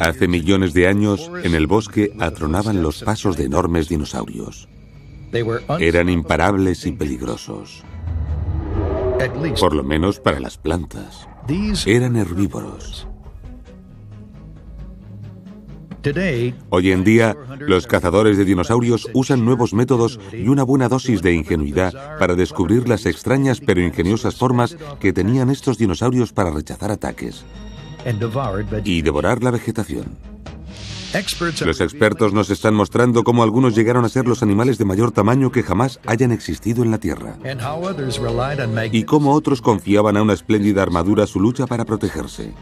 Hace millones de años, en el bosque atronaban los pasos de enormes dinosaurios. Eran imparables y peligrosos. Por lo menos para las plantas. Eran herbívoros. Hoy en día, los cazadores de dinosaurios usan nuevos métodos y una buena dosis de ingenuidad para descubrir las extrañas pero ingeniosas formas que tenían estos dinosaurios para rechazar ataques y devorar la vegetación. Los expertos nos están mostrando cómo algunos llegaron a ser los animales de mayor tamaño que jamás hayan existido en la Tierra y cómo otros confiaban a una espléndida armadura su lucha para protegerse.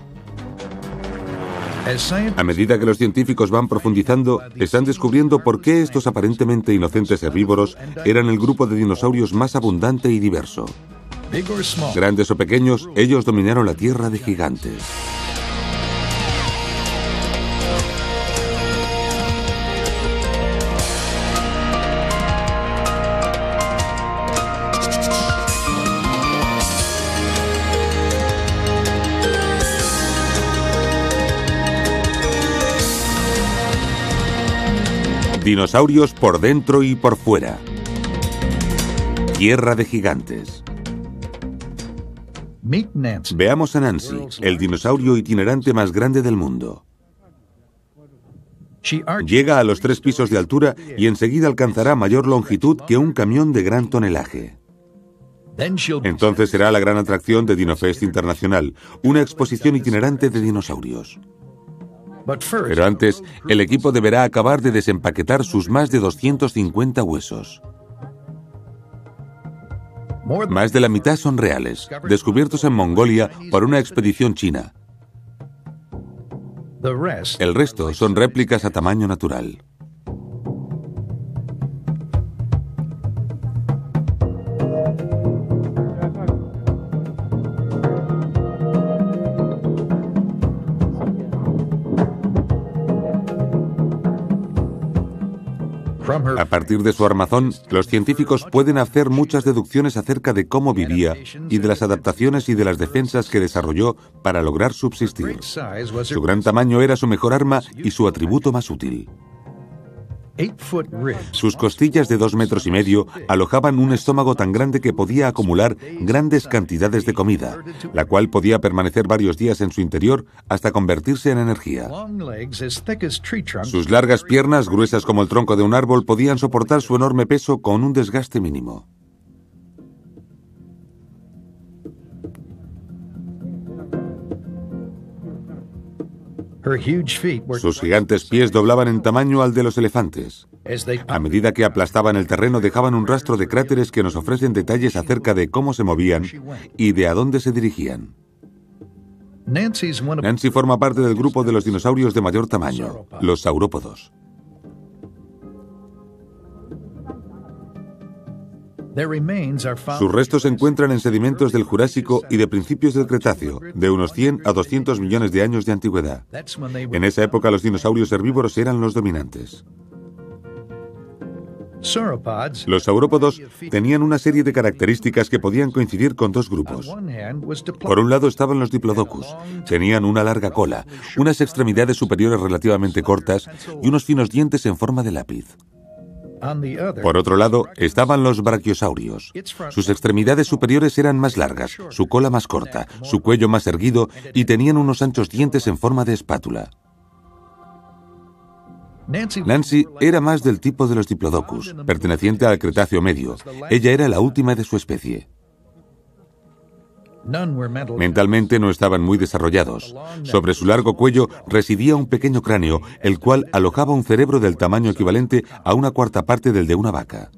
A medida que los científicos van profundizando, están descubriendo por qué estos aparentemente inocentes herbívoros eran el grupo de dinosaurios más abundante y diverso. Grandes o pequeños, ellos dominaron la Tierra de gigantes. Dinosaurios por dentro y por fuera. Tierra de gigantes. Veamos a Nancy, el dinosaurio itinerante más grande del mundo. Llega a los tres pisos de altura y enseguida alcanzará mayor longitud que un camión de gran tonelaje. Entonces será la gran atracción de DinoFest Internacional, una exposición itinerante de dinosaurios. Pero antes, el equipo deberá acabar de desempaquetar sus más de 250 huesos. Más de la mitad son reales, descubiertos en Mongolia por una expedición china. El resto son réplicas a tamaño natural. A partir de su armazón, los científicos pueden hacer muchas deducciones acerca de cómo vivía y de las adaptaciones y de las defensas que desarrolló para lograr subsistir. Su gran tamaño era su mejor arma y su atributo más útil. Sus costillas de dos metros y medio alojaban un estómago tan grande que podía acumular grandes cantidades de comida, la cual podía permanecer varios días en su interior hasta convertirse en energía. Sus largas piernas, gruesas como el tronco de un árbol, podían soportar su enorme peso con un desgaste mínimo. Sus gigantes pies doblaban en tamaño al de los elefantes. A medida que aplastaban el terreno dejaban un rastro de cráteres que nos ofrecen detalles acerca de cómo se movían y de a dónde se dirigían. Nancy forma parte del grupo de los dinosaurios de mayor tamaño, los saurópodos. Sus restos se encuentran en sedimentos del Jurásico y de principios del Cretáceo, de unos 100 a 200 millones de años de antigüedad. En esa época los dinosaurios herbívoros eran los dominantes. Los saurópodos tenían una serie de características que podían coincidir con dos grupos. Por un lado estaban los diplodocus. Tenían una larga cola, unas extremidades superiores relativamente cortas y unos finos dientes en forma de lápiz. Por otro lado, estaban los brachiosaurios. Sus extremidades superiores eran más largas, su cola más corta, su cuello más erguido y tenían unos anchos dientes en forma de espátula. Nancy era más del tipo de los Diplodocus, perteneciente al Cretáceo Medio. Ella era la última de su especie. Mentalmente no estaban muy desarrollados. Sobre su largo cuello residía un pequeño cráneo, el cual alojaba un cerebro del tamaño equivalente a una cuarta parte del de una vaca.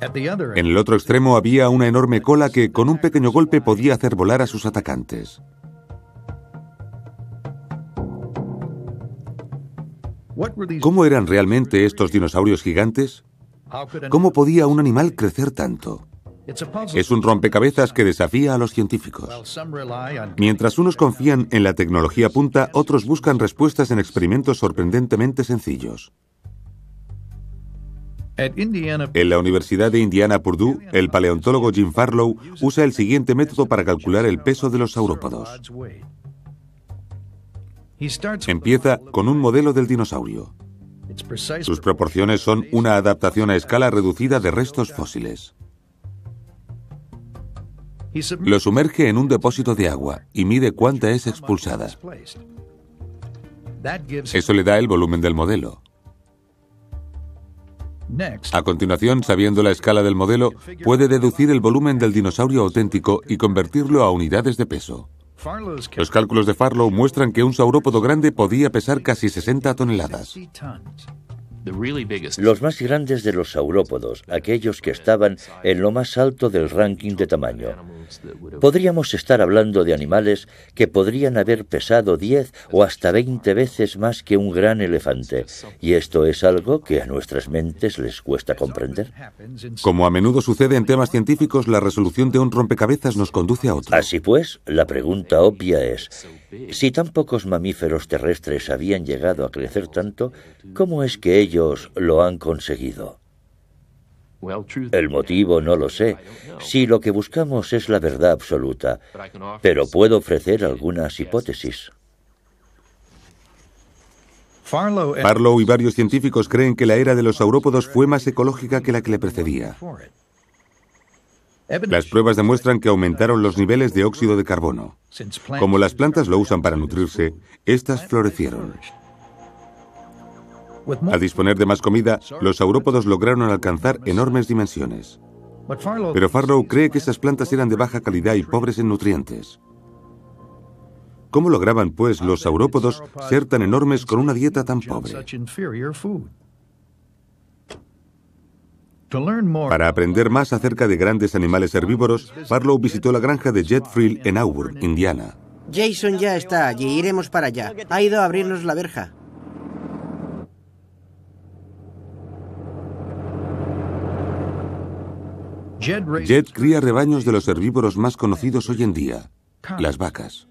En el otro extremo había una enorme cola que con un pequeño golpe podía hacer volar a sus atacantes. ¿Cómo eran realmente estos dinosaurios gigantes? ¿Cómo podía un animal crecer tanto? Es un rompecabezas que desafía a los científicos. Mientras unos confían en la tecnología punta, otros buscan respuestas en experimentos sorprendentemente sencillos. En la Universidad de Indiana Purdue, el paleontólogo Jim Farlow usa el siguiente método para calcular el peso de los saurópodos. Empieza con un modelo del dinosaurio. Sus proporciones son una adaptación a escala reducida de restos fósiles. Lo sumerge en un depósito de agua y mide cuánta es expulsada. Eso le da el volumen del modelo. A continuación, sabiendo la escala del modelo, puede deducir el volumen del dinosaurio auténtico y convertirlo a unidades de peso. Los cálculos de Farlow muestran que un saurópodo grande podía pesar casi 60 toneladas. Los más grandes de los saurópodos, aquellos que estaban en lo más alto del ranking de tamaño. Podríamos estar hablando de animales que podrían haber pesado 10 o hasta 20 veces más que un gran elefante. Y esto es algo que a nuestras mentes les cuesta comprender. Como a menudo sucede en temas científicos, la resolución de un rompecabezas nos conduce a otro. Así pues, la pregunta obvia es, si tan pocos mamíferos terrestres habían llegado a crecer tanto, ¿cómo es que ellos lo han conseguido? El motivo no lo sé, si lo que buscamos es la verdad absoluta, pero puedo ofrecer algunas hipótesis. Farlow y varios científicos creen que la era de los aurópodos fue más ecológica que la que le precedía. Las pruebas demuestran que aumentaron los niveles de óxido de carbono. Como las plantas lo usan para nutrirse, estas florecieron. Al disponer de más comida, los saurópodos lograron alcanzar enormes dimensiones. Pero Farlow cree que esas plantas eran de baja calidad y pobres en nutrientes. ¿Cómo lograban, pues, los saurópodos ser tan enormes con una dieta tan pobre? Para aprender más acerca de grandes animales herbívoros, Barlow visitó la granja de Jet Frill en Auburn, Indiana. Jason ya está allí, iremos para allá. Ha ido a abrirnos la verja. Jet cría rebaños de los herbívoros más conocidos hoy en día, las vacas.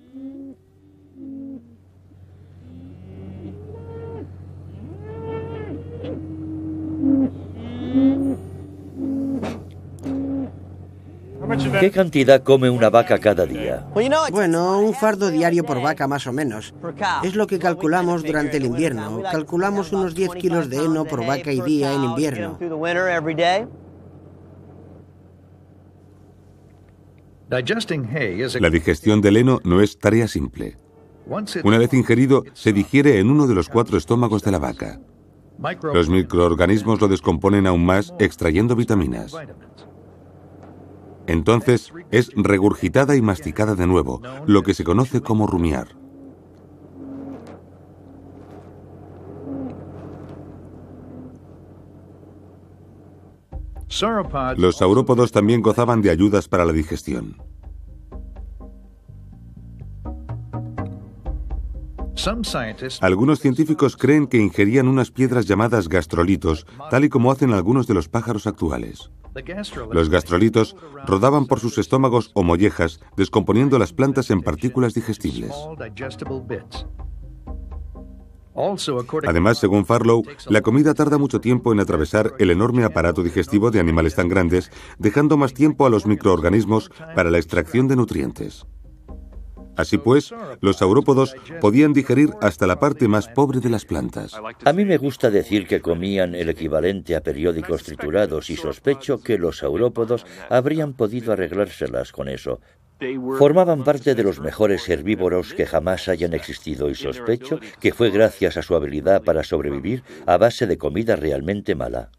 ¿Qué cantidad come una vaca cada día? Bueno, un fardo diario por vaca más o menos. Es lo que calculamos durante el invierno. Calculamos unos 10 kilos de heno por vaca y día en invierno. La digestión del heno no es tarea simple. Una vez ingerido, se digiere en uno de los cuatro estómagos de la vaca. Los microorganismos lo descomponen aún más extrayendo vitaminas. Entonces es regurgitada y masticada de nuevo, lo que se conoce como rumiar. Los saurópodos también gozaban de ayudas para la digestión. Algunos científicos creen que ingerían unas piedras llamadas gastrolitos, tal y como hacen algunos de los pájaros actuales. Los gastrolitos rodaban por sus estómagos o mollejas, descomponiendo las plantas en partículas digestibles. Además, según Farlow, la comida tarda mucho tiempo en atravesar el enorme aparato digestivo de animales tan grandes, dejando más tiempo a los microorganismos para la extracción de nutrientes. Así pues, los saurópodos podían digerir hasta la parte más pobre de las plantas. A mí me gusta decir que comían el equivalente a periódicos triturados y sospecho que los saurópodos habrían podido arreglárselas con eso. Formaban parte de los mejores herbívoros que jamás hayan existido y sospecho que fue gracias a su habilidad para sobrevivir a base de comida realmente mala.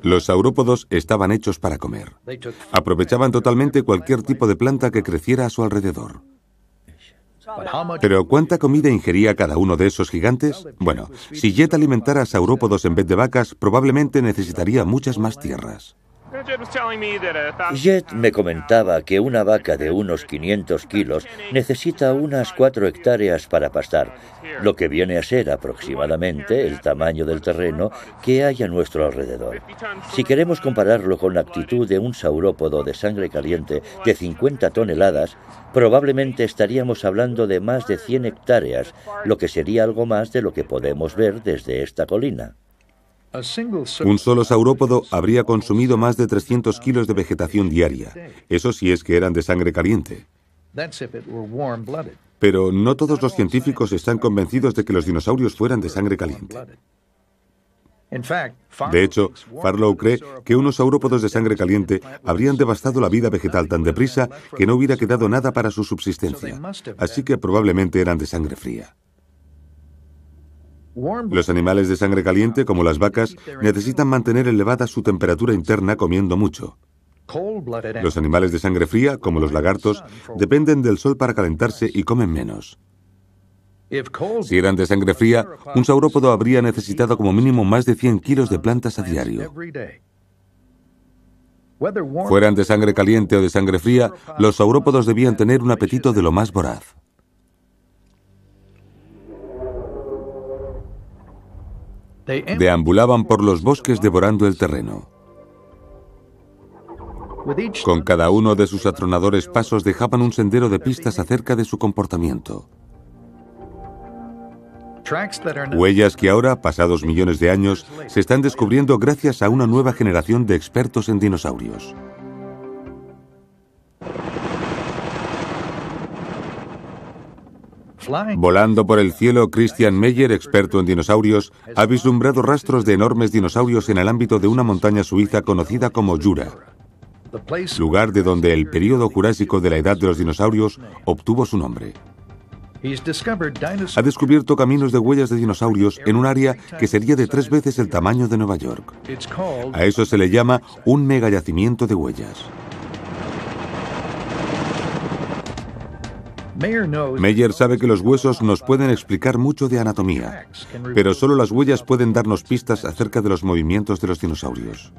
Los saurópodos estaban hechos para comer. Aprovechaban totalmente cualquier tipo de planta que creciera a su alrededor. Pero ¿cuánta comida ingería cada uno de esos gigantes? Bueno, si Jet alimentara saurópodos en vez de vacas, probablemente necesitaría muchas más tierras. Jet me comentaba que una vaca de unos 500 kilos necesita unas 4 hectáreas para pastar, lo que viene a ser aproximadamente el tamaño del terreno que hay a nuestro alrededor. Si queremos compararlo con la actitud de un saurópodo de sangre caliente de 50 toneladas, probablemente estaríamos hablando de más de 100 hectáreas, lo que sería algo más de lo que podemos ver desde esta colina. Un solo saurópodo habría consumido más de 300 kilos de vegetación diaria, eso si es que eran de sangre caliente. Pero no todos los científicos están convencidos de que los dinosaurios fueran de sangre caliente. De hecho, Farlow cree que unos saurópodos de sangre caliente habrían devastado la vida vegetal tan deprisa que no hubiera quedado nada para su subsistencia, así que probablemente eran de sangre fría. Los animales de sangre caliente, como las vacas, necesitan mantener elevada su temperatura interna comiendo mucho. Los animales de sangre fría, como los lagartos, dependen del sol para calentarse y comen menos. Si eran de sangre fría, un saurópodo habría necesitado como mínimo más de 100 kilos de plantas a diario. Fueran de sangre caliente o de sangre fría, los saurópodos debían tener un apetito de lo más voraz. Deambulaban por los bosques devorando el terreno. Con cada uno de sus atronadores pasos dejaban un sendero de pistas acerca de su comportamiento. Huellas que ahora, pasados millones de años, se están descubriendo gracias a una nueva generación de expertos en dinosaurios. Volando por el cielo, Christian Meyer, experto en dinosaurios, ha vislumbrado rastros de enormes dinosaurios en el ámbito de una montaña suiza conocida como Jura, lugar de donde el período jurásico de la edad de los dinosaurios obtuvo su nombre. Ha descubierto caminos de huellas de dinosaurios en un área que sería de tres veces el tamaño de Nueva York. A eso se le llama un megayacimiento de huellas. Meyer sabe que los huesos nos pueden explicar mucho de anatomía, pero solo las huellas pueden darnos pistas acerca de los movimientos de los dinosaurios.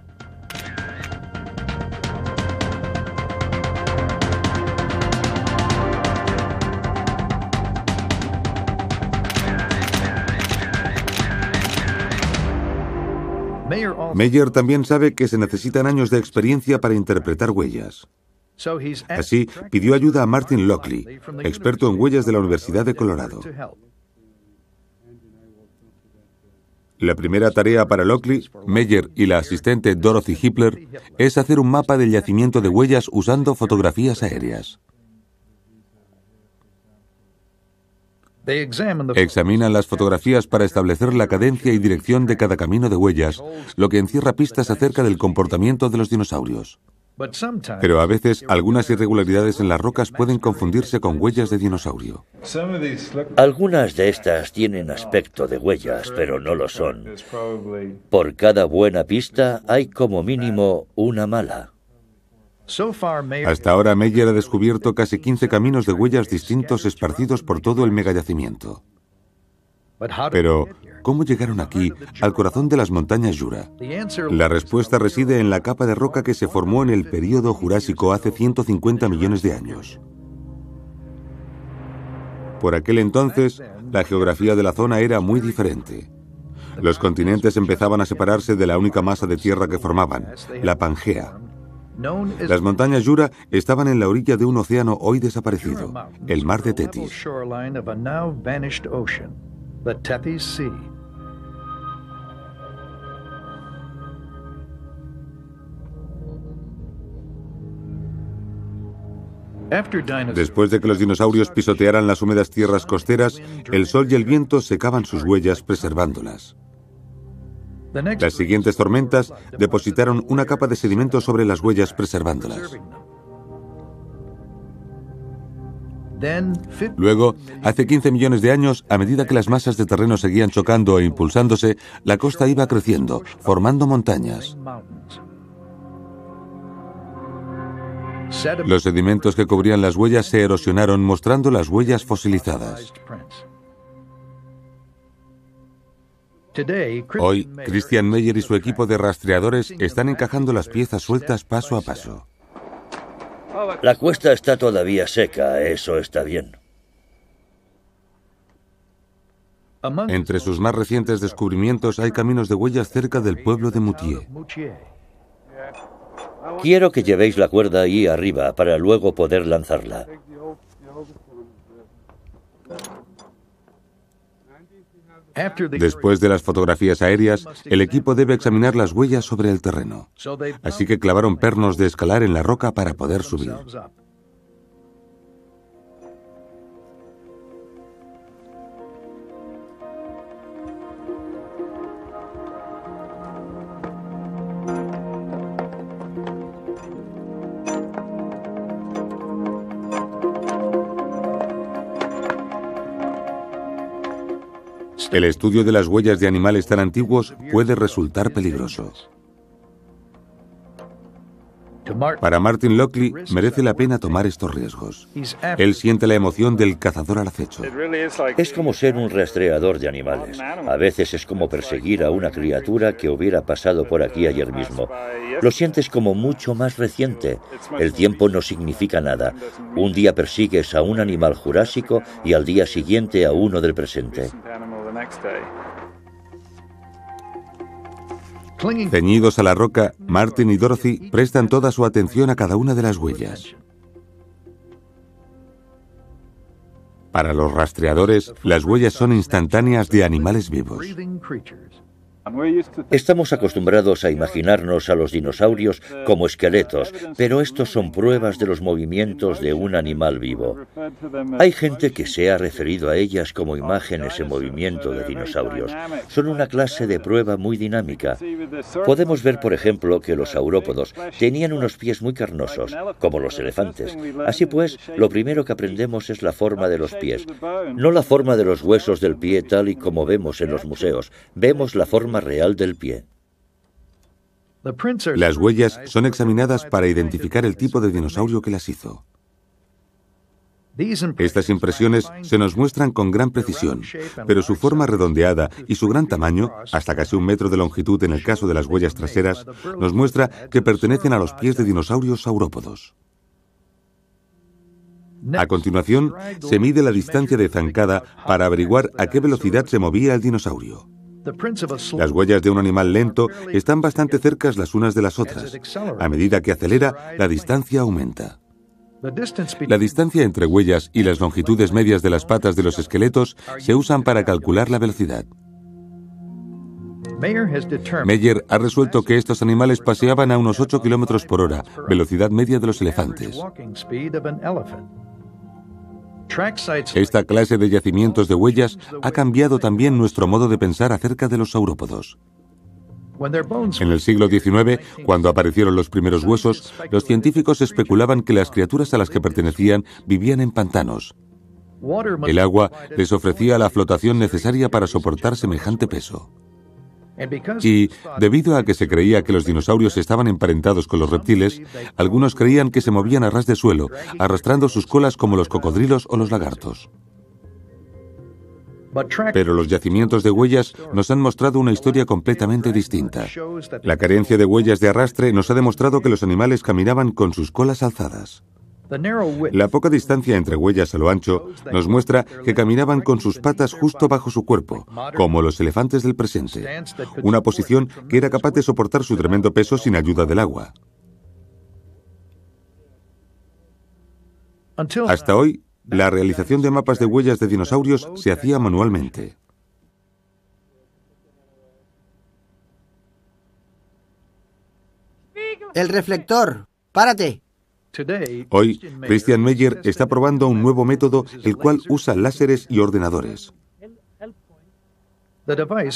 Meyer también sabe que se necesitan años de experiencia para interpretar huellas. Así, pidió ayuda a Martin Lockley, experto en huellas de la Universidad de Colorado. La primera tarea para Lockley, Meyer y la asistente Dorothy Hippler es hacer un mapa del yacimiento de huellas usando fotografías aéreas. Examinan las fotografías para establecer la cadencia y dirección de cada camino de huellas, lo que encierra pistas acerca del comportamiento de los dinosaurios. Pero a veces algunas irregularidades en las rocas pueden confundirse con huellas de dinosaurio. Algunas de estas tienen aspecto de huellas, pero no lo son. Por cada buena pista hay como mínimo una mala. Hasta ahora Meyer ha descubierto casi 15 caminos de huellas distintos esparcidos por todo el megayacimiento. Pero, ¿cómo llegaron aquí, al corazón de las montañas Jura? La respuesta reside en la capa de roca que se formó en el período Jurásico hace 150 millones de años. Por aquel entonces, la geografía de la zona era muy diferente. Los continentes empezaban a separarse de la única masa de tierra que formaban, la Pangea. Las montañas Jura estaban en la orilla de un océano hoy desaparecido, el mar de Tetis the Tethys Sea. Después de que los dinosaurios pisotearan las húmedas tierras costeras, el sol y el viento secaban sus huellas preservándolas. Las siguientes tormentas depositaron una capa de sedimento sobre las huellas preservándolas. Luego, hace 15 millones de años, a medida que las masas de terreno seguían chocando e impulsándose, la costa iba creciendo, formando montañas. Los sedimentos que cubrían las huellas se erosionaron mostrando las huellas fosilizadas. Hoy, Christian Meyer y su equipo de rastreadores están encajando las piezas sueltas paso a paso. La cuesta está todavía seca, eso está bien. Entre sus más recientes descubrimientos hay caminos de huellas cerca del pueblo de Moutier. Quiero que llevéis la cuerda ahí arriba para luego poder lanzarla. Después de las fotografías aéreas, el equipo debe examinar las huellas sobre el terreno. Así que clavaron pernos de escalar en la roca para poder subir. El estudio de las huellas de animales tan antiguos puede resultar peligroso. Para Martin Lockley merece la pena tomar estos riesgos. Él siente la emoción del cazador al acecho. Es como ser un rastreador de animales. A veces es como perseguir a una criatura que hubiera pasado por aquí ayer mismo. Lo sientes como mucho más reciente. El tiempo no significa nada. Un día persigues a un animal jurásico y al día siguiente a uno del presente a la roca, Martin y Dorothy prestan toda su atención a cada una de las huellas. Para los rastreadores, las huellas son instantáneas de animales vivos. Estamos acostumbrados a imaginarnos a los dinosaurios como esqueletos, pero estos son pruebas de los movimientos de un animal vivo. Hay gente que se ha referido a ellas como imágenes en movimiento de dinosaurios. Son una clase de prueba muy dinámica. Podemos ver, por ejemplo, que los saurópodos tenían unos pies muy carnosos, como los elefantes. Así pues, lo primero que aprendemos es la forma de los pies, no la forma de los huesos del pie tal y como vemos en los museos. Vemos la forma real del pie. Las huellas son examinadas para identificar el tipo de dinosaurio que las hizo. Estas impresiones se nos muestran con gran precisión, pero su forma redondeada y su gran tamaño, hasta casi un metro de longitud en el caso de las huellas traseras, nos muestra que pertenecen a los pies de dinosaurios saurópodos. A continuación, se mide la distancia de zancada para averiguar a qué velocidad se movía el dinosaurio. Las huellas de un animal lento están bastante cercas las unas de las otras. A medida que acelera, la distancia aumenta. La distancia entre huellas y las longitudes medias de las patas de los esqueletos se usan para calcular la velocidad. Meyer ha resuelto que estos animales paseaban a unos 8 km por hora, velocidad media de los elefantes. Esta clase de yacimientos de huellas ha cambiado también nuestro modo de pensar acerca de los saurópodos. En el siglo XIX, cuando aparecieron los primeros huesos, los científicos especulaban que las criaturas a las que pertenecían vivían en pantanos. El agua les ofrecía la flotación necesaria para soportar semejante peso. Y debido a que se creía que los dinosaurios estaban emparentados con los reptiles, algunos creían que se movían a ras de suelo, arrastrando sus colas como los cocodrilos o los lagartos. Pero los yacimientos de huellas nos han mostrado una historia completamente distinta. La carencia de huellas de arrastre nos ha demostrado que los animales caminaban con sus colas alzadas. La poca distancia entre huellas a lo ancho nos muestra que caminaban con sus patas justo bajo su cuerpo, como los elefantes del presente, una posición que era capaz de soportar su tremendo peso sin ayuda del agua. Hasta hoy, la realización de mapas de huellas de dinosaurios se hacía manualmente. El reflector, párate. Hoy, Christian Meyer está probando un nuevo método el cual usa láseres y ordenadores.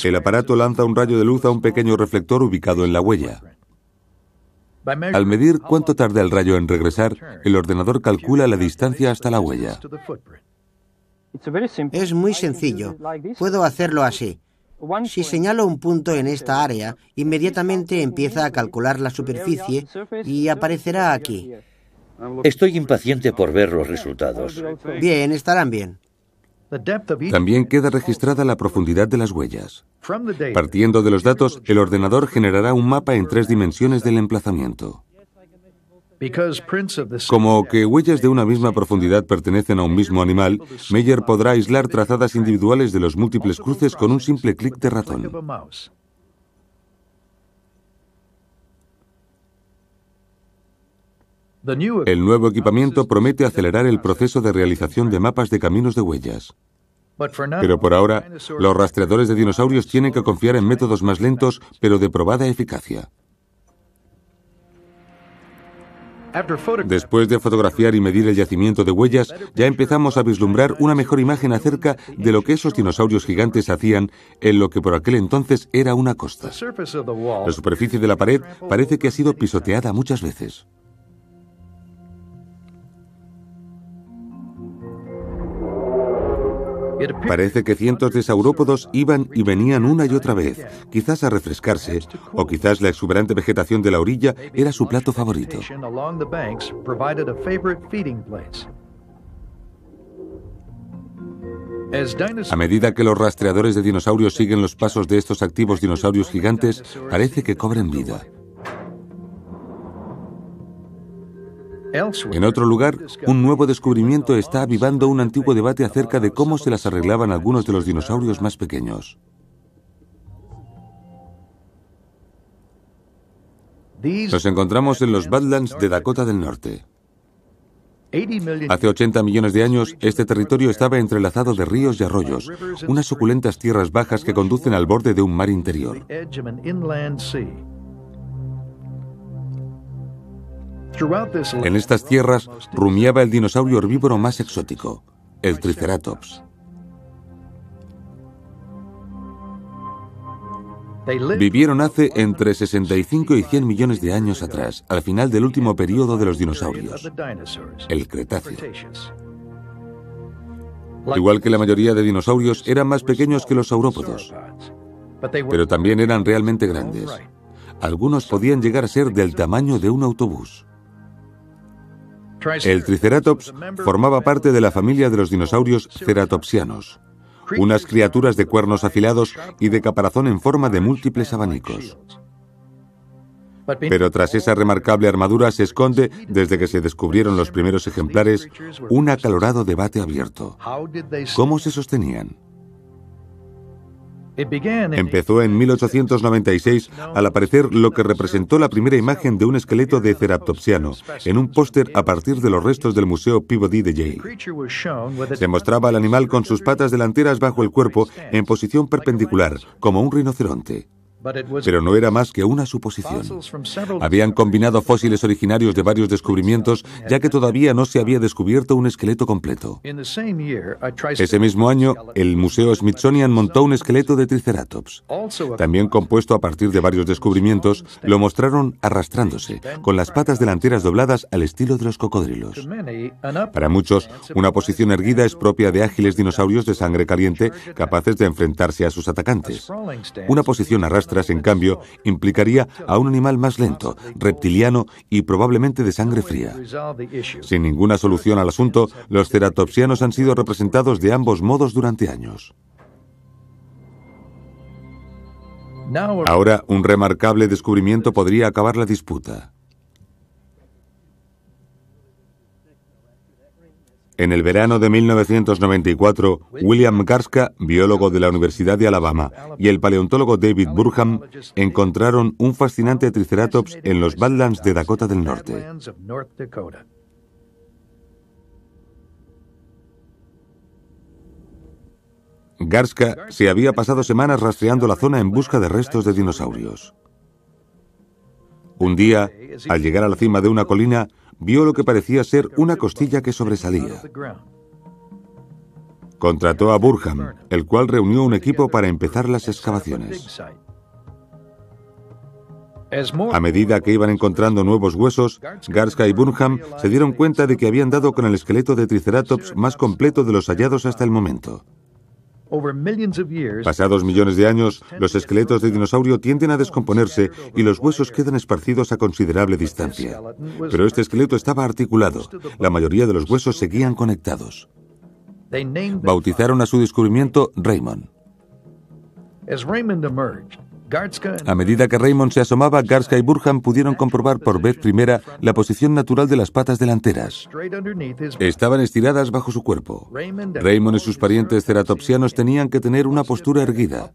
El aparato lanza un rayo de luz a un pequeño reflector ubicado en la huella. Al medir cuánto tarda el rayo en regresar, el ordenador calcula la distancia hasta la huella. Es muy sencillo. Puedo hacerlo así. Si señalo un punto en esta área, inmediatamente empieza a calcular la superficie y aparecerá aquí. Estoy impaciente por ver los resultados. Bien, estarán bien. También queda registrada la profundidad de las huellas. Partiendo de los datos, el ordenador generará un mapa en tres dimensiones del emplazamiento. Como que huellas de una misma profundidad pertenecen a un mismo animal, Meyer podrá aislar trazadas individuales de los múltiples cruces con un simple clic de ratón. El nuevo equipamiento promete acelerar el proceso de realización de mapas de caminos de huellas. Pero por ahora, los rastreadores de dinosaurios tienen que confiar en métodos más lentos, pero de probada eficacia. Después de fotografiar y medir el yacimiento de huellas, ya empezamos a vislumbrar una mejor imagen acerca de lo que esos dinosaurios gigantes hacían en lo que por aquel entonces era una costa. La superficie de la pared parece que ha sido pisoteada muchas veces. Parece que cientos de saurópodos iban y venían una y otra vez, quizás a refrescarse, o quizás la exuberante vegetación de la orilla era su plato favorito. A medida que los rastreadores de dinosaurios siguen los pasos de estos activos dinosaurios gigantes, parece que cobran vida. En otro lugar, un nuevo descubrimiento está avivando un antiguo debate acerca de cómo se las arreglaban algunos de los dinosaurios más pequeños. Nos encontramos en los Badlands de Dakota del Norte. Hace 80 millones de años, este territorio estaba entrelazado de ríos y arroyos, unas suculentas tierras bajas que conducen al borde de un mar interior. En estas tierras rumiaba el dinosaurio herbívoro más exótico, el Triceratops. Vivieron hace entre 65 y 100 millones de años atrás, al final del último periodo de los dinosaurios, el Cretáceo. Igual que la mayoría de dinosaurios, eran más pequeños que los saurópodos, pero también eran realmente grandes. Algunos podían llegar a ser del tamaño de un autobús. El Triceratops formaba parte de la familia de los dinosaurios ceratopsianos, unas criaturas de cuernos afilados y de caparazón en forma de múltiples abanicos. Pero tras esa remarcable armadura se esconde, desde que se descubrieron los primeros ejemplares, un acalorado debate abierto. ¿Cómo se sostenían? Empezó en 1896 al aparecer lo que representó la primera imagen de un esqueleto de ceraptopsiano en un póster a partir de los restos del Museo Peabody de Yale. Se mostraba al animal con sus patas delanteras bajo el cuerpo en posición perpendicular, como un rinoceronte pero no era más que una suposición. Habían combinado fósiles originarios de varios descubrimientos, ya que todavía no se había descubierto un esqueleto completo. Ese mismo año, el Museo Smithsonian montó un esqueleto de Triceratops. También compuesto a partir de varios descubrimientos, lo mostraron arrastrándose, con las patas delanteras dobladas al estilo de los cocodrilos. Para muchos, una posición erguida es propia de ágiles dinosaurios de sangre caliente capaces de enfrentarse a sus atacantes. Una posición arrastra en cambio, implicaría a un animal más lento, reptiliano y probablemente de sangre fría. Sin ninguna solución al asunto, los ceratopsianos han sido representados de ambos modos durante años. Ahora, un remarcable descubrimiento podría acabar la disputa. En el verano de 1994, William Garska, biólogo de la Universidad de Alabama, y el paleontólogo David Burham encontraron un fascinante Triceratops en los Badlands de Dakota del Norte. Garska se había pasado semanas rastreando la zona en busca de restos de dinosaurios. Un día, al llegar a la cima de una colina, vio lo que parecía ser una costilla que sobresalía. Contrató a Burham, el cual reunió un equipo para empezar las excavaciones. A medida que iban encontrando nuevos huesos, Garska y Burnham se dieron cuenta de que habían dado con el esqueleto de Triceratops más completo de los hallados hasta el momento. Pasados millones de años, los esqueletos de dinosaurio tienden a descomponerse y los huesos quedan esparcidos a considerable distancia. Pero este esqueleto estaba articulado. La mayoría de los huesos seguían conectados. Bautizaron a su descubrimiento Raymond. A medida que Raymond se asomaba, Garska y Burham pudieron comprobar por vez primera la posición natural de las patas delanteras. Estaban estiradas bajo su cuerpo. Raymond y sus parientes ceratopsianos tenían que tener una postura erguida.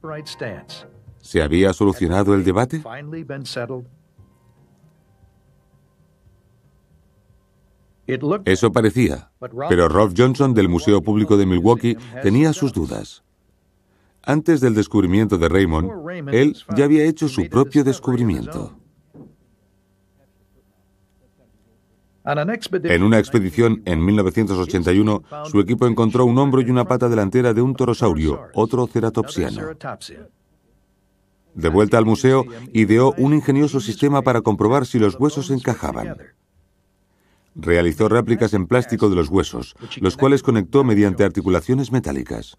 ¿Se había solucionado el debate? Eso parecía, pero Rolf Johnson del Museo Público de Milwaukee tenía sus dudas. Antes del descubrimiento de Raymond, él ya había hecho su propio descubrimiento. En una expedición en 1981, su equipo encontró un hombro y una pata delantera de un torosaurio, otro ceratopsiano. De vuelta al museo, e ideó un ingenioso sistema para comprobar si los huesos encajaban. Realizó réplicas en plástico de los huesos, los cuales conectó mediante articulaciones metálicas.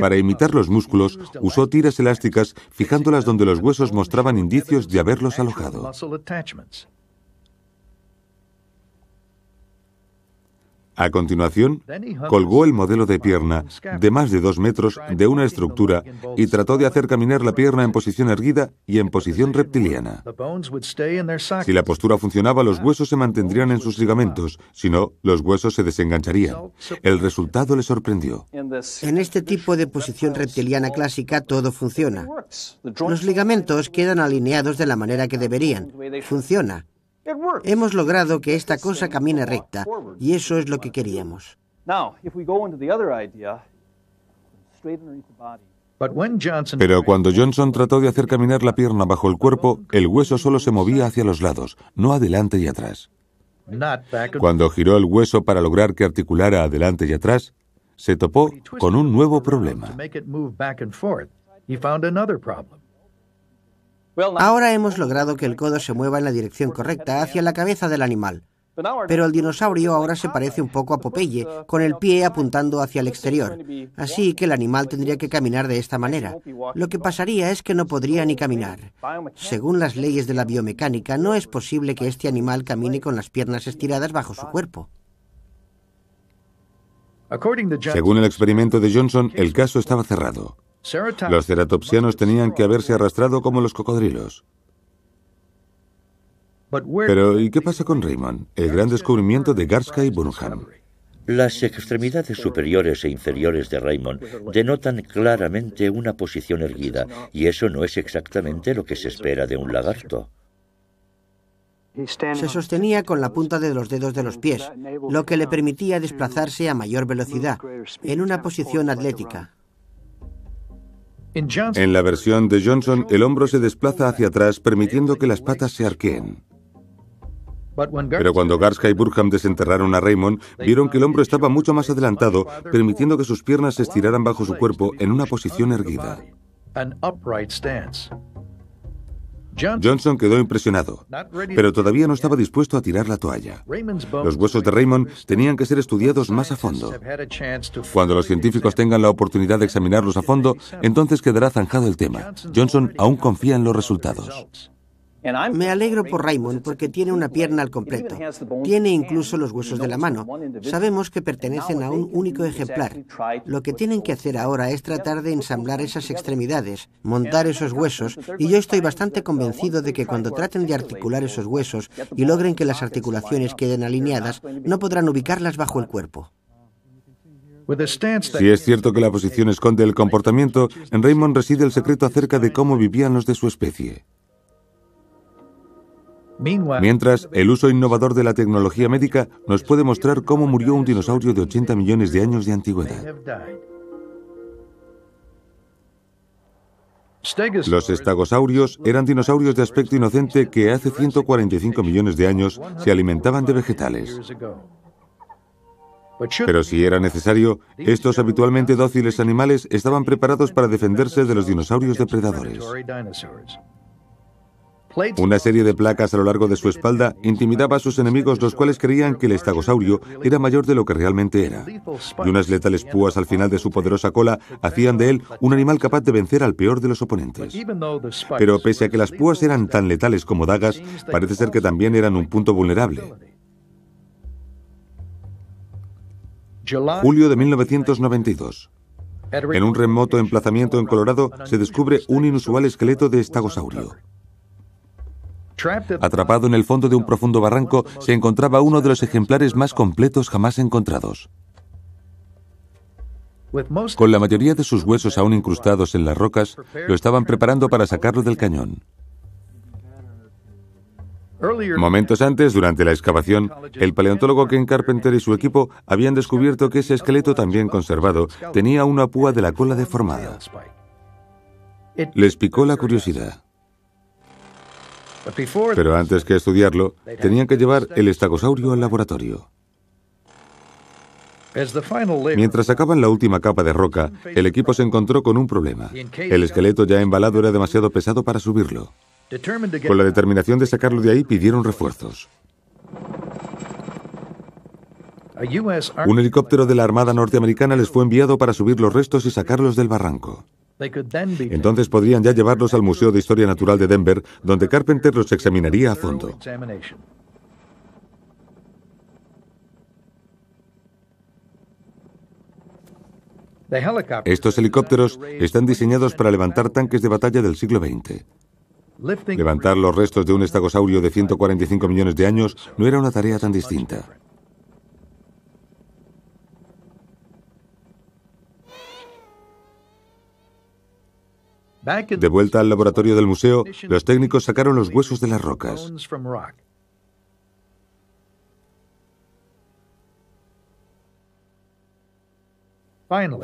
Para imitar los músculos, usó tiras elásticas fijándolas donde los huesos mostraban indicios de haberlos alojado. A continuación, colgó el modelo de pierna de más de dos metros de una estructura y trató de hacer caminar la pierna en posición erguida y en posición reptiliana. Si la postura funcionaba, los huesos se mantendrían en sus ligamentos, si no, los huesos se desengancharían. El resultado le sorprendió. En este tipo de posición reptiliana clásica todo funciona. Los ligamentos quedan alineados de la manera que deberían. Funciona. Hemos logrado que esta cosa camine recta y eso es lo que queríamos. Pero cuando Johnson trató de hacer caminar la pierna bajo el cuerpo, el hueso solo se movía hacia los lados, no adelante y atrás. Cuando giró el hueso para lograr que articulara adelante y atrás, se topó con un nuevo problema. Ahora hemos logrado que el codo se mueva en la dirección correcta, hacia la cabeza del animal. Pero el dinosaurio ahora se parece un poco a Popeye, con el pie apuntando hacia el exterior. Así que el animal tendría que caminar de esta manera. Lo que pasaría es que no podría ni caminar. Según las leyes de la biomecánica, no es posible que este animal camine con las piernas estiradas bajo su cuerpo. Según el experimento de Johnson, el caso estaba cerrado. Los ceratopsianos tenían que haberse arrastrado como los cocodrilos. Pero, ¿y qué pasa con Raymond? El gran descubrimiento de Garska y Burnham? Las extremidades superiores e inferiores de Raymond denotan claramente una posición erguida, y eso no es exactamente lo que se espera de un lagarto. Se sostenía con la punta de los dedos de los pies, lo que le permitía desplazarse a mayor velocidad, en una posición atlética. En la versión de Johnson, el hombro se desplaza hacia atrás permitiendo que las patas se arqueen. Pero cuando Garska y Burham desenterraron a Raymond, vieron que el hombro estaba mucho más adelantado, permitiendo que sus piernas se estiraran bajo su cuerpo en una posición erguida. Johnson quedó impresionado, pero todavía no estaba dispuesto a tirar la toalla. Los huesos de Raymond tenían que ser estudiados más a fondo. Cuando los científicos tengan la oportunidad de examinarlos a fondo, entonces quedará zanjado el tema. Johnson aún confía en los resultados. Me alegro por Raymond porque tiene una pierna al completo. Tiene incluso los huesos de la mano. Sabemos que pertenecen a un único ejemplar. Lo que tienen que hacer ahora es tratar de ensamblar esas extremidades, montar esos huesos, y yo estoy bastante convencido de que cuando traten de articular esos huesos y logren que las articulaciones queden alineadas, no podrán ubicarlas bajo el cuerpo. Si es cierto que la posición esconde el comportamiento, en Raymond reside el secreto acerca de cómo vivían los de su especie. Mientras, el uso innovador de la tecnología médica nos puede mostrar cómo murió un dinosaurio de 80 millones de años de antigüedad. Los estegosaurios eran dinosaurios de aspecto inocente que hace 145 millones de años se alimentaban de vegetales. Pero si era necesario, estos habitualmente dóciles animales estaban preparados para defenderse de los dinosaurios depredadores. Una serie de placas a lo largo de su espalda intimidaba a sus enemigos, los cuales creían que el estagosaurio era mayor de lo que realmente era. Y unas letales púas al final de su poderosa cola hacían de él un animal capaz de vencer al peor de los oponentes. Pero pese a que las púas eran tan letales como dagas, parece ser que también eran un punto vulnerable. Julio de 1992. En un remoto emplazamiento en Colorado se descubre un inusual esqueleto de estagosaurio. Atrapado en el fondo de un profundo barranco se encontraba uno de los ejemplares más completos jamás encontrados. Con la mayoría de sus huesos aún incrustados en las rocas, lo estaban preparando para sacarlo del cañón. Momentos antes, durante la excavación, el paleontólogo Ken Carpenter y su equipo habían descubierto que ese esqueleto también conservado tenía una púa de la cola deformada. Les picó la curiosidad. Pero antes que estudiarlo, tenían que llevar el estagosaurio al laboratorio. Mientras sacaban la última capa de roca, el equipo se encontró con un problema. El esqueleto ya embalado era demasiado pesado para subirlo. Con la determinación de sacarlo de ahí pidieron refuerzos. Un helicóptero de la Armada norteamericana les fue enviado para subir los restos y sacarlos del barranco. Entonces podrían ya llevarlos al Museo de Historia Natural de Denver, donde Carpenter los examinaría a fondo. Estos helicópteros están diseñados para levantar tanques de batalla del siglo XX. Levantar los restos de un estagosaurio de 145 millones de años no era una tarea tan distinta. De vuelta al laboratorio del museo, los técnicos sacaron los huesos de las rocas.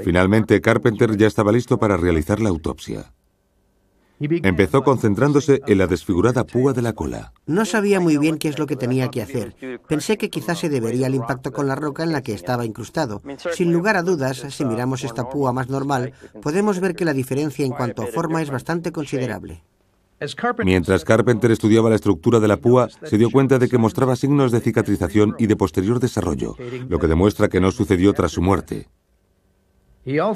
Finalmente, Carpenter ya estaba listo para realizar la autopsia. Empezó concentrándose en la desfigurada púa de la cola. No sabía muy bien qué es lo que tenía que hacer. Pensé que quizás se debería al impacto con la roca en la que estaba incrustado. Sin lugar a dudas, si miramos esta púa más normal, podemos ver que la diferencia en cuanto a forma es bastante considerable. Mientras Carpenter estudiaba la estructura de la púa, se dio cuenta de que mostraba signos de cicatrización y de posterior desarrollo, lo que demuestra que no sucedió tras su muerte.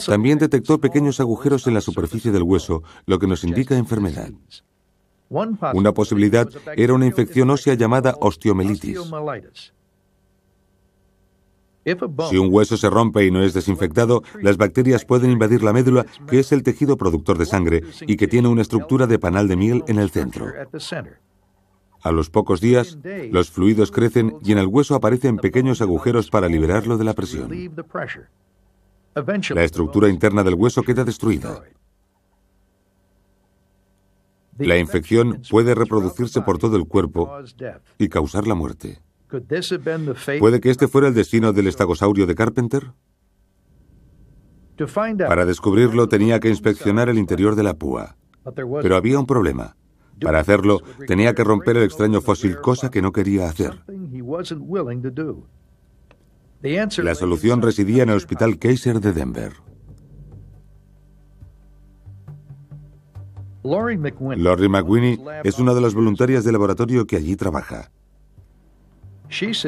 También detectó pequeños agujeros en la superficie del hueso, lo que nos indica enfermedad. Una posibilidad era una infección ósea llamada osteomelitis. Si un hueso se rompe y no es desinfectado, las bacterias pueden invadir la médula, que es el tejido productor de sangre y que tiene una estructura de panal de miel en el centro. A los pocos días, los fluidos crecen y en el hueso aparecen pequeños agujeros para liberarlo de la presión. La estructura interna del hueso queda destruida. La infección puede reproducirse por todo el cuerpo y causar la muerte. ¿Puede que este fuera el destino del estagosaurio de Carpenter? Para descubrirlo tenía que inspeccionar el interior de la púa. Pero había un problema. Para hacerlo tenía que romper el extraño fósil, cosa que no quería hacer. La solución residía en el Hospital Kaiser de Denver. Lori McWinney es una de las voluntarias del laboratorio que allí trabaja.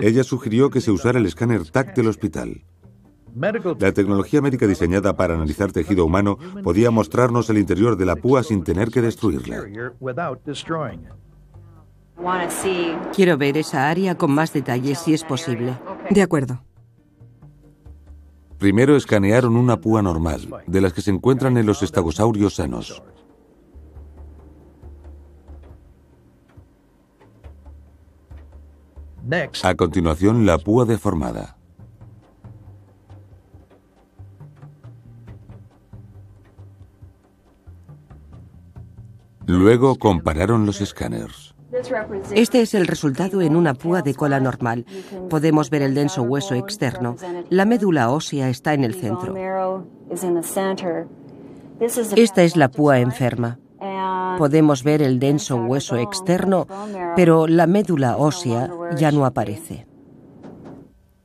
Ella sugirió que se usara el escáner TAC del hospital. La tecnología médica diseñada para analizar tejido humano podía mostrarnos el interior de la púa sin tener que destruirla. Quiero ver esa área con más detalles si es posible. De acuerdo. Primero escanearon una púa normal, de las que se encuentran en los estagosaurios sanos. A continuación, la púa deformada. Luego compararon los escáneres. Este es el resultado en una púa de cola normal. Podemos ver el denso hueso externo. La médula ósea está en el centro. Esta es la púa enferma. Podemos ver el denso hueso externo, pero la médula ósea ya no aparece.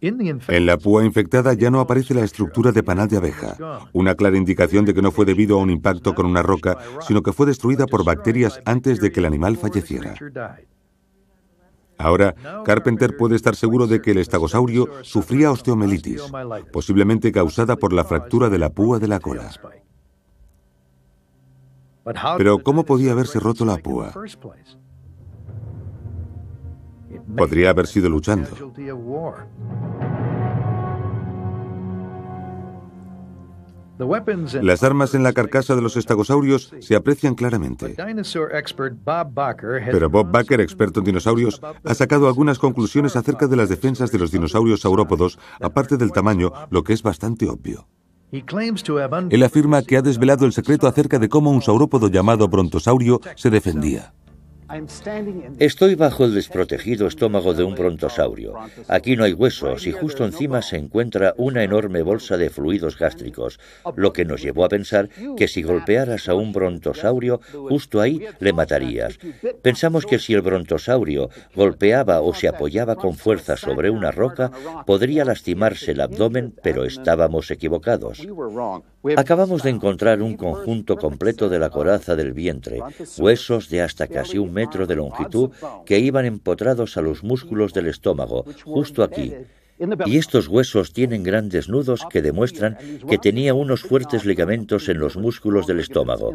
En la púa infectada ya no aparece la estructura de panal de abeja, una clara indicación de que no fue debido a un impacto con una roca, sino que fue destruida por bacterias antes de que el animal falleciera. Ahora, Carpenter puede estar seguro de que el estagosaurio sufría osteomelitis, posiblemente causada por la fractura de la púa de la cola. Pero ¿cómo podía haberse roto la púa? Podría haber sido luchando. Las armas en la carcasa de los estagosaurios se aprecian claramente. Pero Bob Baker, experto en dinosaurios, ha sacado algunas conclusiones acerca de las defensas de los dinosaurios saurópodos, aparte del tamaño, lo que es bastante obvio. Él afirma que ha desvelado el secreto acerca de cómo un saurópodo llamado brontosaurio se defendía. Estoy bajo el desprotegido estómago de un brontosaurio. Aquí no hay huesos y justo encima se encuentra una enorme bolsa de fluidos gástricos, lo que nos llevó a pensar que si golpearas a un brontosaurio, justo ahí le matarías. Pensamos que si el brontosaurio golpeaba o se apoyaba con fuerza sobre una roca, podría lastimarse el abdomen, pero estábamos equivocados. Acabamos de encontrar un conjunto completo de la coraza del vientre, huesos de hasta casi un metro de longitud que iban empotrados a los músculos del estómago, justo aquí. Y estos huesos tienen grandes nudos que demuestran que tenía unos fuertes ligamentos en los músculos del estómago.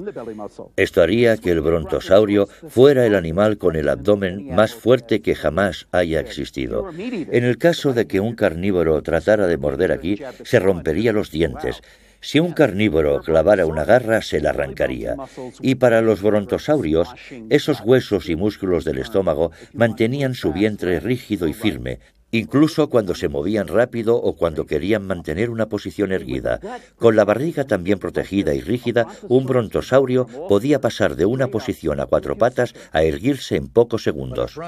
Esto haría que el brontosaurio fuera el animal con el abdomen más fuerte que jamás haya existido. En el caso de que un carnívoro tratara de morder aquí, se rompería los dientes si un carnívoro clavara una garra, se la arrancaría. Y para los brontosaurios, esos huesos y músculos del estómago mantenían su vientre rígido y firme, incluso cuando se movían rápido o cuando querían mantener una posición erguida. Con la barriga también protegida y rígida, un brontosaurio podía pasar de una posición a cuatro patas a erguirse en pocos segundos.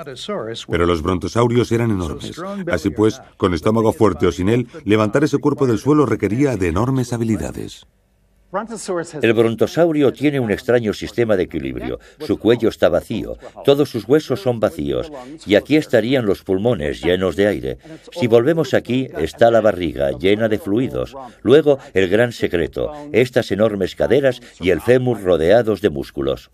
Pero los brontosaurios eran enormes. Así pues, con estómago fuerte o sin él, levantar ese cuerpo del suelo requería de enormes habilidades. El brontosaurio tiene un extraño sistema de equilibrio. Su cuello está vacío, todos sus huesos son vacíos y aquí estarían los pulmones llenos de aire. Si volvemos aquí, está la barriga llena de fluidos. Luego, el gran secreto, estas enormes caderas y el fémur rodeados de músculos.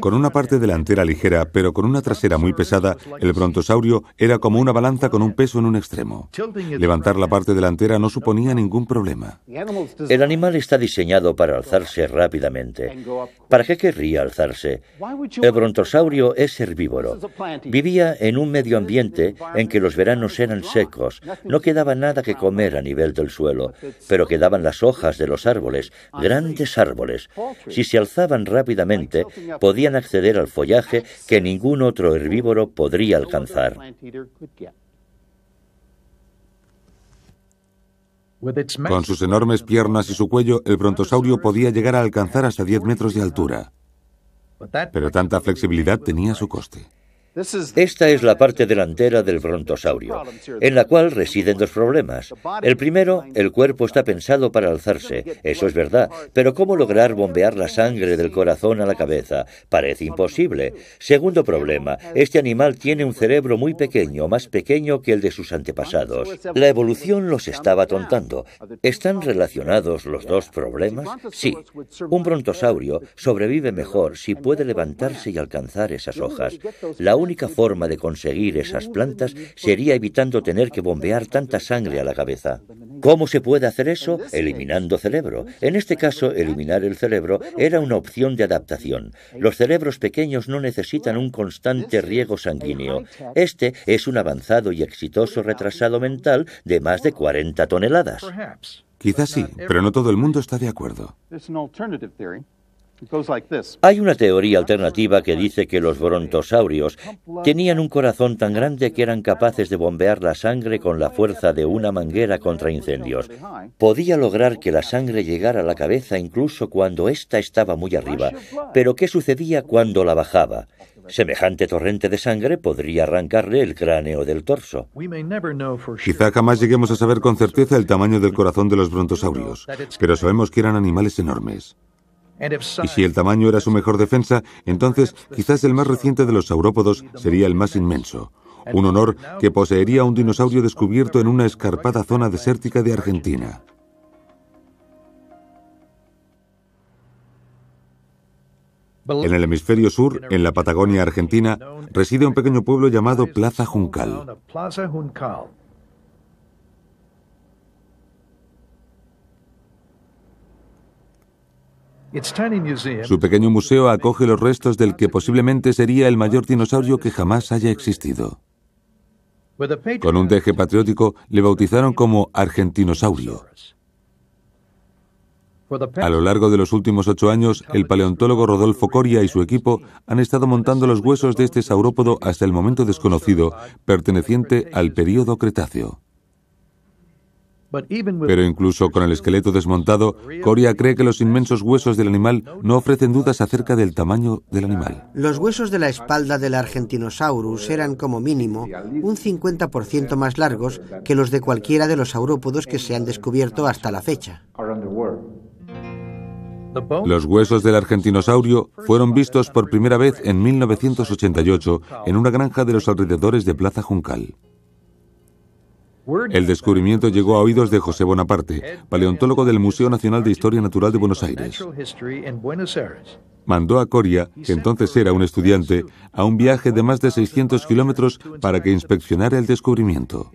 Con una parte delantera ligera, pero con una trasera muy pesada, el brontosaurio era como una balanza con un peso en un extremo. Levantar la parte delantera no suponía ningún problema. El animal está diseñado para alzarse rápidamente. ¿Para qué querría alzarse? El brontosaurio es herbívoro. Vivía en un medio ambiente en que los veranos eran secos. No quedaba nada que comer a nivel del suelo, pero quedaban las hojas de los árboles, grandes árboles. Si se alzaban rápidamente, podían acceder al follaje que ningún otro herbívoro podría alcanzar. Con sus enormes piernas y su cuello, el brontosaurio podía llegar a alcanzar hasta 10 metros de altura. Pero tanta flexibilidad tenía su coste. Esta es la parte delantera del brontosaurio, en la cual residen dos problemas. El primero, el cuerpo está pensado para alzarse, eso es verdad, pero ¿cómo lograr bombear la sangre del corazón a la cabeza? Parece imposible. Segundo problema, este animal tiene un cerebro muy pequeño, más pequeño que el de sus antepasados. La evolución los estaba tontando. ¿Están relacionados los dos problemas? Sí. Un brontosaurio sobrevive mejor si puede levantarse y alcanzar esas hojas. La única forma de conseguir esas plantas sería evitando tener que bombear tanta sangre a la cabeza. ¿Cómo se puede hacer eso? Eliminando cerebro. En este caso, eliminar el cerebro era una opción de adaptación. Los cerebros pequeños no necesitan un constante riego sanguíneo. Este es un avanzado y exitoso retrasado mental de más de 40 toneladas. Quizás sí, pero no todo el mundo está de acuerdo. Hay una teoría alternativa que dice que los brontosaurios tenían un corazón tan grande que eran capaces de bombear la sangre con la fuerza de una manguera contra incendios. Podía lograr que la sangre llegara a la cabeza incluso cuando ésta estaba muy arriba. Pero ¿qué sucedía cuando la bajaba? Semejante torrente de sangre podría arrancarle el cráneo del torso. Quizá jamás lleguemos a saber con certeza el tamaño del corazón de los brontosaurios, pero sabemos que eran animales enormes. Y si el tamaño era su mejor defensa, entonces quizás el más reciente de los saurópodos sería el más inmenso. Un honor que poseería un dinosaurio descubierto en una escarpada zona desértica de Argentina. En el hemisferio sur, en la Patagonia Argentina, reside un pequeño pueblo llamado Plaza Juncal. Su pequeño museo acoge los restos del que posiblemente sería el mayor dinosaurio que jamás haya existido. Con un deje patriótico le bautizaron como argentinosaurio. A lo largo de los últimos ocho años, el paleontólogo Rodolfo Coria y su equipo han estado montando los huesos de este saurópodo hasta el momento desconocido, perteneciente al período Cretáceo. Pero incluso con el esqueleto desmontado, Coria cree que los inmensos huesos del animal no ofrecen dudas acerca del tamaño del animal. Los huesos de la espalda del Argentinosaurus eran como mínimo un 50% más largos que los de cualquiera de los aurópodos que se han descubierto hasta la fecha. Los huesos del argentinosaurio fueron vistos por primera vez en 1988 en una granja de los alrededores de Plaza Juncal. El descubrimiento llegó a oídos de José Bonaparte, paleontólogo del Museo Nacional de Historia Natural de Buenos Aires. Mandó a Coria, que entonces era un estudiante, a un viaje de más de 600 kilómetros para que inspeccionara el descubrimiento.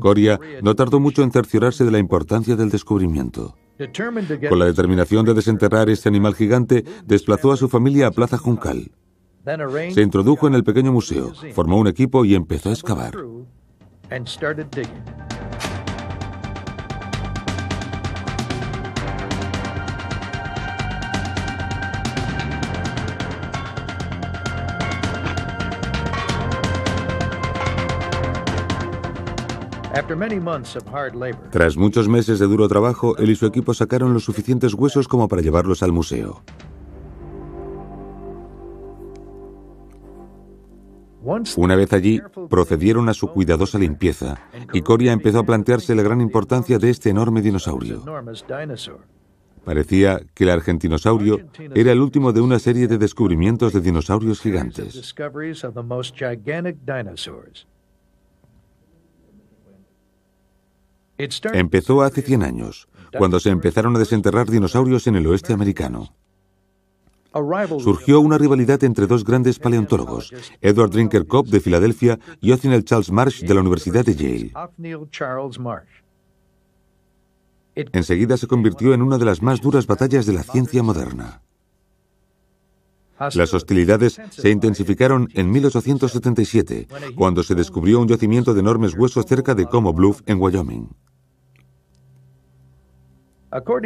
Coria no tardó mucho en cerciorarse de la importancia del descubrimiento. Con la determinación de desenterrar este animal gigante, desplazó a su familia a Plaza Juncal. Se introdujo en el pequeño museo, formó un equipo y empezó a excavar. Tras muchos meses de duro trabajo, él y su equipo sacaron los suficientes huesos como para llevarlos al museo. Una vez allí, procedieron a su cuidadosa limpieza y Coria empezó a plantearse la gran importancia de este enorme dinosaurio. Parecía que el argentinosaurio era el último de una serie de descubrimientos de dinosaurios gigantes. Empezó hace 100 años, cuando se empezaron a desenterrar dinosaurios en el oeste americano. Surgió una rivalidad entre dos grandes paleontólogos, Edward Drinker Cobb de Filadelfia y Othniel Charles Marsh de la Universidad de Yale. Enseguida se convirtió en una de las más duras batallas de la ciencia moderna. Las hostilidades se intensificaron en 1877, cuando se descubrió un yacimiento de enormes huesos cerca de Como Bluff, en Wyoming.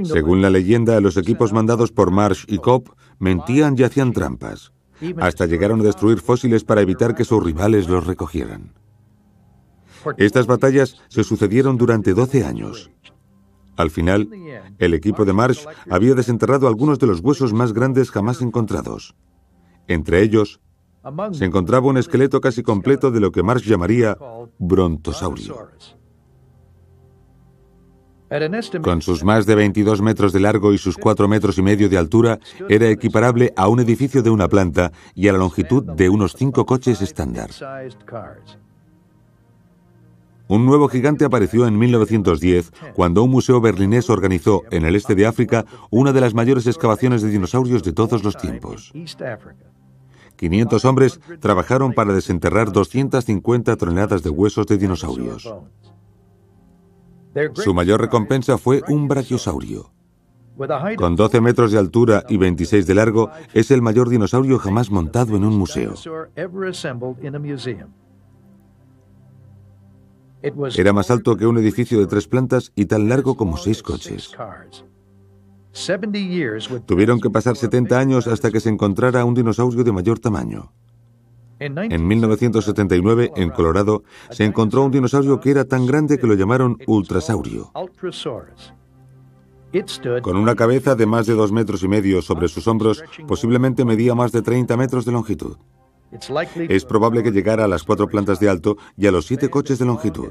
Según la leyenda, los equipos mandados por Marsh y Cobb mentían y hacían trampas. Hasta llegaron a destruir fósiles para evitar que sus rivales los recogieran. Estas batallas se sucedieron durante 12 años. Al final, el equipo de Marsh había desenterrado algunos de los huesos más grandes jamás encontrados. Entre ellos, se encontraba un esqueleto casi completo de lo que Marsh llamaría brontosaurio. Con sus más de 22 metros de largo y sus 4 metros y medio de altura, era equiparable a un edificio de una planta y a la longitud de unos 5 coches estándar. Un nuevo gigante apareció en 1910, cuando un museo berlinés organizó en el este de África una de las mayores excavaciones de dinosaurios de todos los tiempos. 500 hombres trabajaron para desenterrar 250 toneladas de huesos de dinosaurios. Su mayor recompensa fue un brachiosaurio. Con 12 metros de altura y 26 de largo, es el mayor dinosaurio jamás montado en un museo. Era más alto que un edificio de tres plantas y tan largo como seis coches. Tuvieron que pasar 70 años hasta que se encontrara un dinosaurio de mayor tamaño. En 1979, en Colorado, se encontró un dinosaurio que era tan grande que lo llamaron ultrasaurio. Con una cabeza de más de dos metros y medio sobre sus hombros, posiblemente medía más de 30 metros de longitud. Es probable que llegara a las cuatro plantas de alto y a los siete coches de longitud.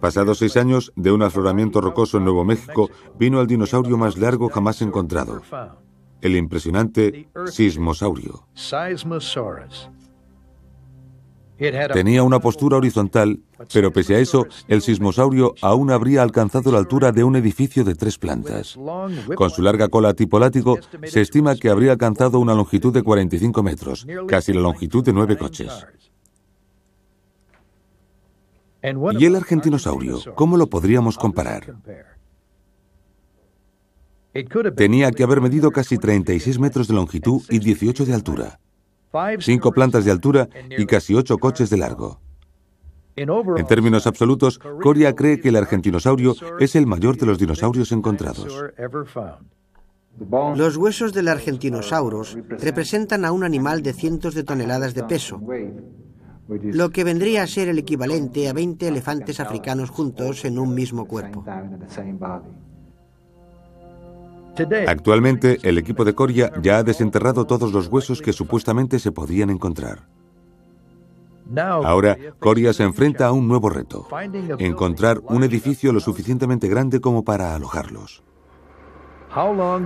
Pasados seis años, de un afloramiento rocoso en Nuevo México, vino el dinosaurio más largo jamás encontrado el impresionante sismosaurio. Tenía una postura horizontal, pero pese a eso, el sismosaurio aún habría alcanzado la altura de un edificio de tres plantas. Con su larga cola tipo látigo, se estima que habría alcanzado una longitud de 45 metros, casi la longitud de nueve coches. ¿Y el argentinosaurio? ¿Cómo lo podríamos comparar? Tenía que haber medido casi 36 metros de longitud y 18 de altura, cinco plantas de altura y casi ocho coches de largo. En términos absolutos, Coria cree que el argentinosaurio es el mayor de los dinosaurios encontrados. Los huesos del argentinosaurus representan a un animal de cientos de toneladas de peso, lo que vendría a ser el equivalente a 20 elefantes africanos juntos en un mismo cuerpo. Actualmente, el equipo de Coria ya ha desenterrado todos los huesos que supuestamente se podían encontrar. Ahora, Coria se enfrenta a un nuevo reto, encontrar un edificio lo suficientemente grande como para alojarlos.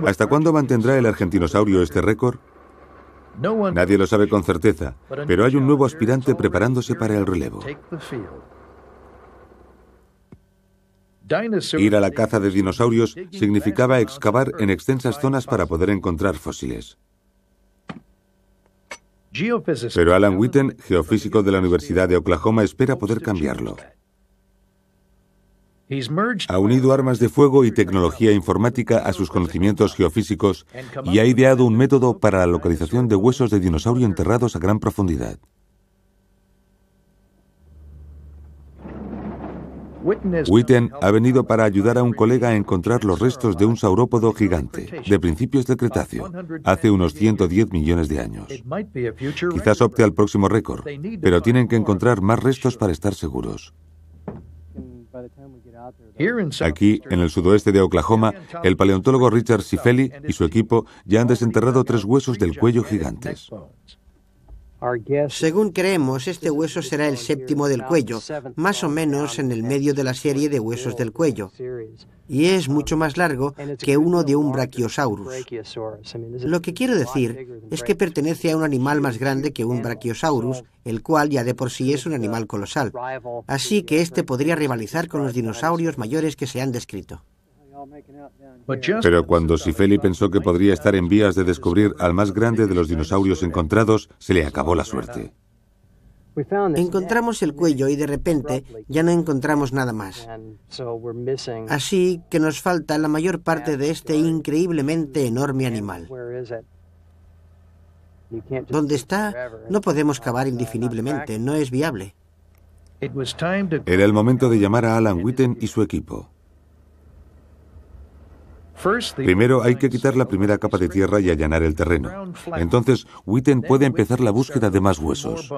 ¿Hasta cuándo mantendrá el argentinosaurio este récord? Nadie lo sabe con certeza, pero hay un nuevo aspirante preparándose para el relevo. Ir a la caza de dinosaurios significaba excavar en extensas zonas para poder encontrar fósiles. Pero Alan Witten, geofísico de la Universidad de Oklahoma, espera poder cambiarlo. Ha unido armas de fuego y tecnología informática a sus conocimientos geofísicos y ha ideado un método para la localización de huesos de dinosaurio enterrados a gran profundidad. Witten ha venido para ayudar a un colega a encontrar los restos de un saurópodo gigante de principios del Cretáceo, hace unos 110 millones de años. Quizás opte al próximo récord, pero tienen que encontrar más restos para estar seguros. Aquí, en el sudoeste de Oklahoma, el paleontólogo Richard Sifeli y su equipo ya han desenterrado tres huesos del cuello gigantes. Según creemos, este hueso será el séptimo del cuello, más o menos en el medio de la serie de huesos del cuello, y es mucho más largo que uno de un brachiosaurus. Lo que quiero decir es que pertenece a un animal más grande que un brachiosaurus, el cual ya de por sí es un animal colosal, así que este podría rivalizar con los dinosaurios mayores que se han descrito. Pero cuando Sifeli pensó que podría estar en vías de descubrir al más grande de los dinosaurios encontrados, se le acabó la suerte. Encontramos el cuello y de repente ya no encontramos nada más. Así que nos falta la mayor parte de este increíblemente enorme animal. Donde está, no podemos cavar indefiniblemente, no es viable. Era el momento de llamar a Alan Witten y su equipo. Primero hay que quitar la primera capa de tierra y allanar el terreno. Entonces, Witten puede empezar la búsqueda de más huesos.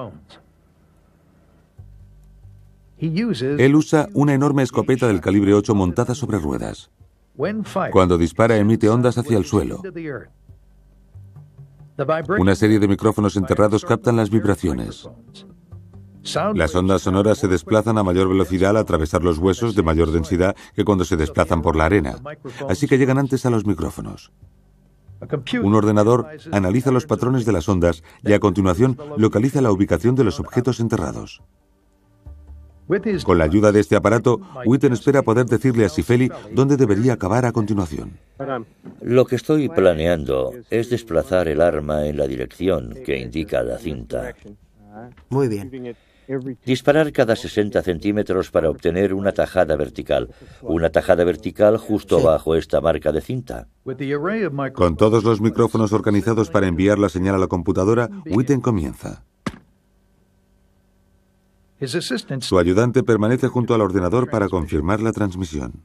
Él usa una enorme escopeta del calibre 8 montada sobre ruedas. Cuando dispara emite ondas hacia el suelo. Una serie de micrófonos enterrados captan las vibraciones. Las ondas sonoras se desplazan a mayor velocidad al atravesar los huesos de mayor densidad que cuando se desplazan por la arena, así que llegan antes a los micrófonos. Un ordenador analiza los patrones de las ondas y a continuación localiza la ubicación de los objetos enterrados. Con la ayuda de este aparato, Witten espera poder decirle a Sifeli dónde debería acabar a continuación. Lo que estoy planeando es desplazar el arma en la dirección que indica la cinta. Muy bien. Disparar cada 60 centímetros para obtener una tajada vertical. Una tajada vertical justo bajo esta marca de cinta. Con todos los micrófonos organizados para enviar la señal a la computadora, Witten comienza. Su ayudante permanece junto al ordenador para confirmar la transmisión.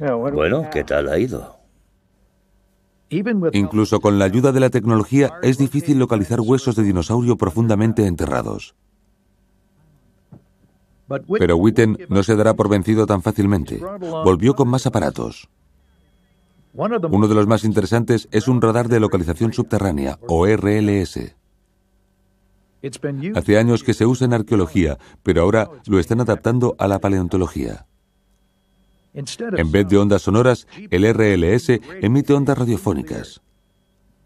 Bueno, ¿qué tal ha ido? Incluso con la ayuda de la tecnología es difícil localizar huesos de dinosaurio profundamente enterrados. Pero Witten no se dará por vencido tan fácilmente. Volvió con más aparatos. Uno de los más interesantes es un radar de localización subterránea, o RLS. Hace años que se usa en arqueología, pero ahora lo están adaptando a la paleontología. En vez de ondas sonoras, el RLS emite ondas radiofónicas.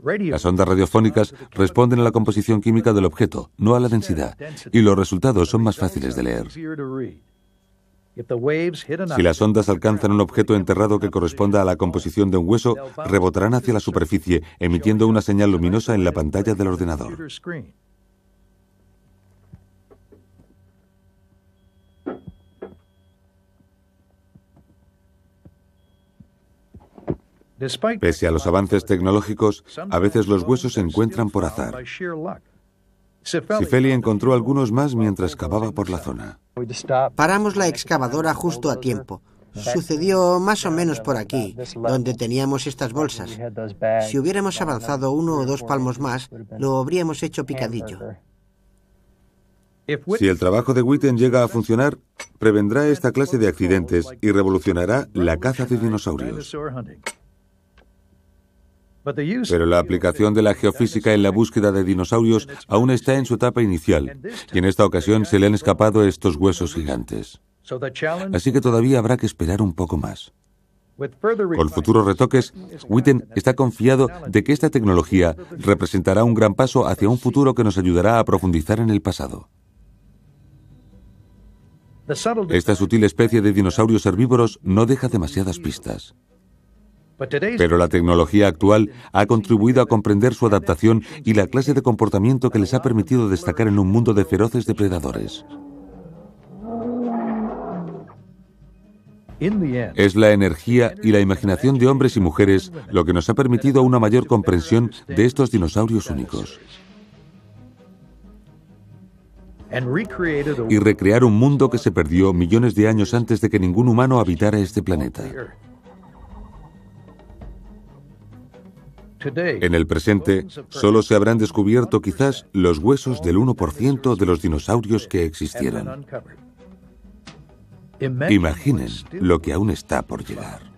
Las ondas radiofónicas responden a la composición química del objeto, no a la densidad, y los resultados son más fáciles de leer. Si las ondas alcanzan un objeto enterrado que corresponda a la composición de un hueso, rebotarán hacia la superficie, emitiendo una señal luminosa en la pantalla del ordenador. Pese a los avances tecnológicos, a veces los huesos se encuentran por azar. Sifeli encontró algunos más mientras cavaba por la zona. Paramos la excavadora justo a tiempo. Sucedió más o menos por aquí, donde teníamos estas bolsas. Si hubiéramos avanzado uno o dos palmos más, lo habríamos hecho picadillo. Si el trabajo de Witten llega a funcionar, prevendrá esta clase de accidentes y revolucionará la caza de dinosaurios. Pero la aplicación de la geofísica en la búsqueda de dinosaurios aún está en su etapa inicial, y en esta ocasión se le han escapado estos huesos gigantes. Así que todavía habrá que esperar un poco más. Con futuros retoques, Witten está confiado de que esta tecnología representará un gran paso hacia un futuro que nos ayudará a profundizar en el pasado. Esta sutil especie de dinosaurios herbívoros no deja demasiadas pistas. Pues Pero la tecnología actual ha contribuido a comprender su adaptación y la clase de comportamiento que les ha permitido destacar en un mundo de feroces depredadores. Es la energía y la imaginación de hombres y mujeres lo que nos ha permitido una mayor comprensión de estos dinosaurios únicos. Y recrear un mundo que se perdió millones de años antes de que ningún humano habitara este planeta. En el presente, solo se habrán descubierto quizás los huesos del 1% de los dinosaurios que existieron. Imaginen lo que aún está por llegar.